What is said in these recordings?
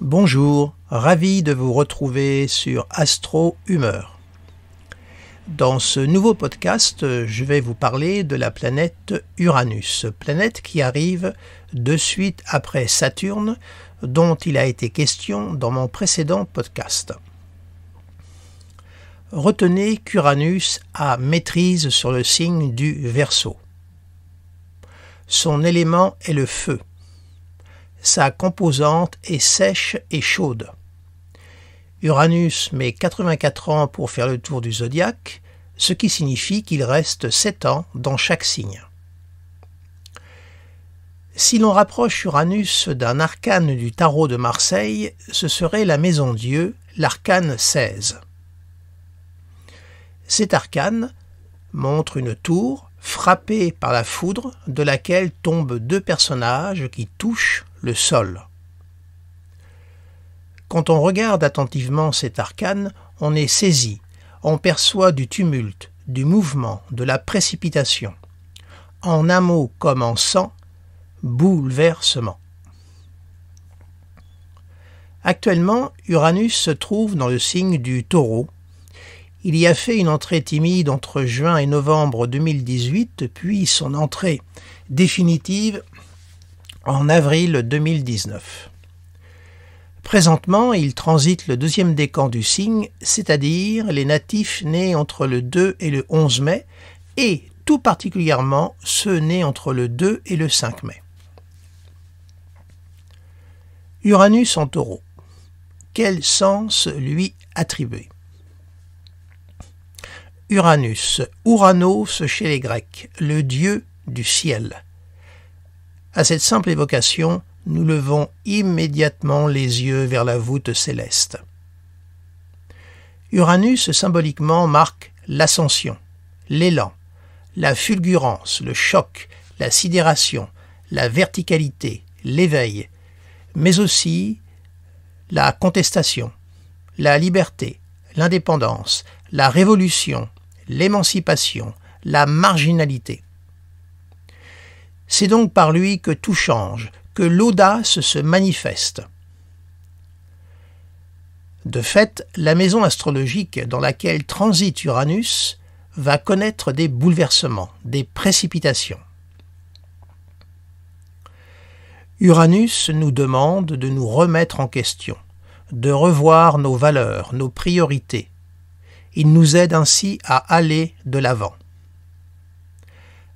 Bonjour, ravi de vous retrouver sur Astro Humeur. Dans ce nouveau podcast, je vais vous parler de la planète Uranus, planète qui arrive de suite après Saturne, dont il a été question dans mon précédent podcast. Retenez qu'Uranus a maîtrise sur le signe du Verseau. Son élément est le feu sa composante est sèche et chaude. Uranus met 84 ans pour faire le tour du zodiaque, ce qui signifie qu'il reste 7 ans dans chaque signe. Si l'on rapproche Uranus d'un arcane du tarot de Marseille, ce serait la maison Dieu, l'arcane 16. Cet arcane montre une tour frappée par la foudre de laquelle tombent deux personnages qui touchent le sol. Quand on regarde attentivement cet arcane, on est saisi, on perçoit du tumulte, du mouvement, de la précipitation. En un mot comme en sang, bouleversement. Actuellement, Uranus se trouve dans le signe du taureau. Il y a fait une entrée timide entre juin et novembre 2018, puis son entrée définitive en avril 2019. Présentement, il transite le deuxième décan du signe, c'est-à-dire les natifs nés entre le 2 et le 11 mai, et tout particulièrement ceux nés entre le 2 et le 5 mai. Uranus en taureau. Quel sens lui attribuer Uranus, Ouranos chez les Grecs, le dieu du ciel. À cette simple évocation, nous levons immédiatement les yeux vers la voûte céleste. Uranus symboliquement marque l'ascension, l'élan, la fulgurance, le choc, la sidération, la verticalité, l'éveil, mais aussi la contestation, la liberté, l'indépendance, la révolution, l'émancipation, la marginalité. C'est donc par lui que tout change, que l'audace se manifeste. De fait, la maison astrologique dans laquelle transite Uranus va connaître des bouleversements, des précipitations. Uranus nous demande de nous remettre en question, de revoir nos valeurs, nos priorités. Il nous aide ainsi à aller de l'avant.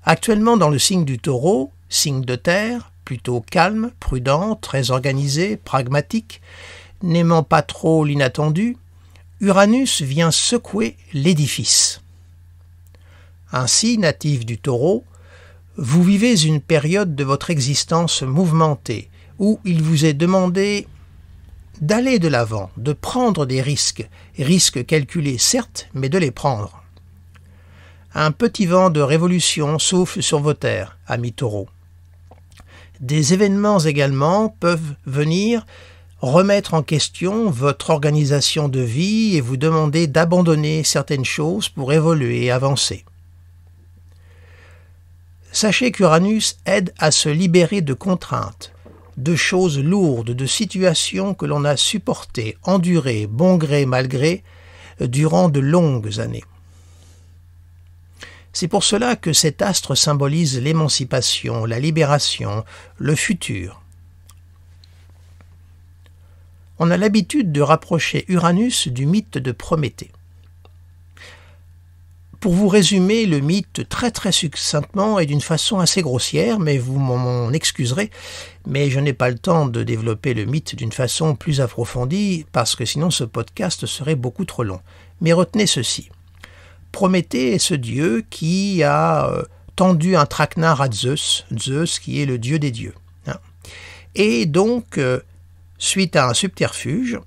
Actuellement dans le signe du taureau, signe de terre, plutôt calme, prudent, très organisé, pragmatique, n'aimant pas trop l'inattendu, Uranus vient secouer l'édifice. Ainsi, natif du taureau, vous vivez une période de votre existence mouvementée, où il vous est demandé d'aller de l'avant, de prendre des risques, risques calculés certes, mais de les prendre. Un petit vent de révolution souffle sur vos terres, amis taureaux. Des événements également peuvent venir remettre en question votre organisation de vie et vous demander d'abandonner certaines choses pour évoluer et avancer. Sachez qu'Uranus aide à se libérer de contraintes, de choses lourdes, de situations que l'on a supportées, endurées, bon gré, mal gré, durant de longues années. C'est pour cela que cet astre symbolise l'émancipation, la libération, le futur. On a l'habitude de rapprocher Uranus du mythe de Prométhée. Pour vous résumer le mythe très très succinctement et d'une façon assez grossière, mais vous m'en excuserez, mais je n'ai pas le temps de développer le mythe d'une façon plus approfondie parce que sinon ce podcast serait beaucoup trop long. Mais retenez ceci. Prométhée est ce dieu qui a euh, tendu un traquenard à Zeus, Zeus qui est le dieu des dieux. Hein. Et donc, euh, suite à un subterfuge,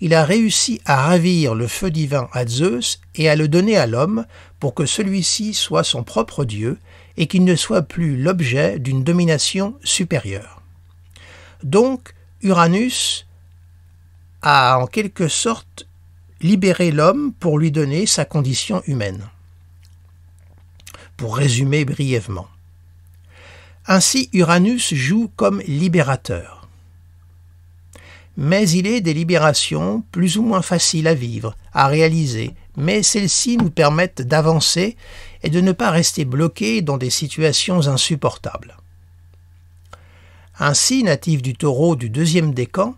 il a réussi à ravir le feu divin à Zeus et à le donner à l'homme pour que celui-ci soit son propre dieu et qu'il ne soit plus l'objet d'une domination supérieure. Donc, Uranus a en quelque sorte libérer l'homme pour lui donner sa condition humaine. Pour résumer brièvement. Ainsi Uranus joue comme libérateur. Mais il est des libérations plus ou moins faciles à vivre, à réaliser, mais celles-ci nous permettent d'avancer et de ne pas rester bloqués dans des situations insupportables. Ainsi, natif du taureau du deuxième décan,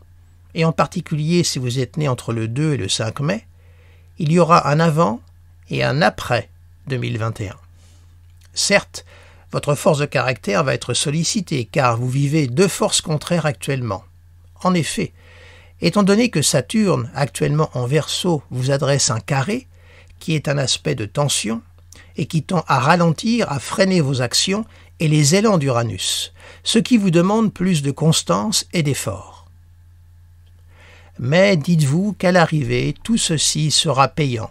et en particulier si vous êtes né entre le 2 et le 5 mai, il y aura un avant et un après 2021. Certes, votre force de caractère va être sollicitée car vous vivez deux forces contraires actuellement. En effet, étant donné que Saturne, actuellement en verso, vous adresse un carré, qui est un aspect de tension, et qui tend à ralentir, à freiner vos actions et les élans d'Uranus, ce qui vous demande plus de constance et d'effort. Mais dites-vous qu'à l'arrivée, tout ceci sera payant,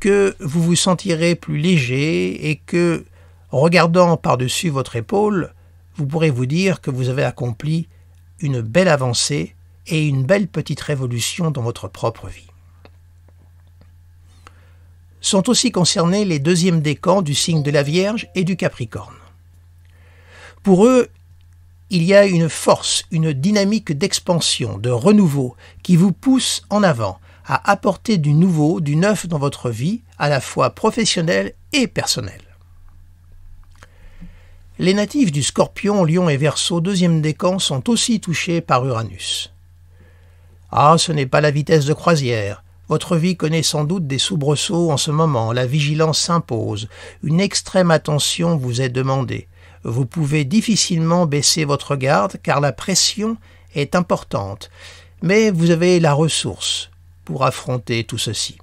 que vous vous sentirez plus léger et que, regardant par-dessus votre épaule, vous pourrez vous dire que vous avez accompli une belle avancée et une belle petite révolution dans votre propre vie. Sont aussi concernés les deuxièmes décans du signe de la Vierge et du Capricorne. Pour eux, il y a une force, une dynamique d'expansion, de renouveau, qui vous pousse en avant, à apporter du nouveau, du neuf dans votre vie, à la fois professionnelle et personnelle. Les natifs du Scorpion, Lion et Verseau, deuxième décan, sont aussi touchés par Uranus. Ah, ce n'est pas la vitesse de croisière. Votre vie connaît sans doute des soubresauts en ce moment, la vigilance s'impose, une extrême attention vous est demandée. Vous pouvez difficilement baisser votre garde car la pression est importante, mais vous avez la ressource pour affronter tout ceci.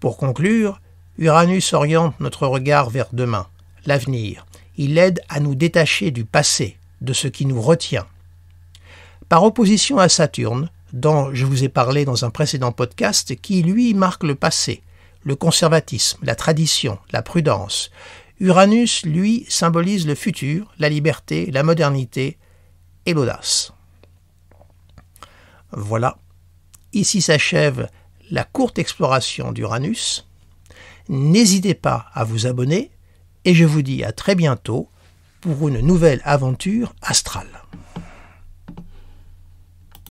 Pour conclure, Uranus oriente notre regard vers demain, l'avenir. Il aide à nous détacher du passé, de ce qui nous retient. Par opposition à Saturne, dont je vous ai parlé dans un précédent podcast, qui lui marque le passé, le conservatisme, la tradition, la prudence. Uranus, lui, symbolise le futur, la liberté, la modernité et l'audace. Voilà, ici s'achève la courte exploration d'Uranus. N'hésitez pas à vous abonner et je vous dis à très bientôt pour une nouvelle aventure astrale.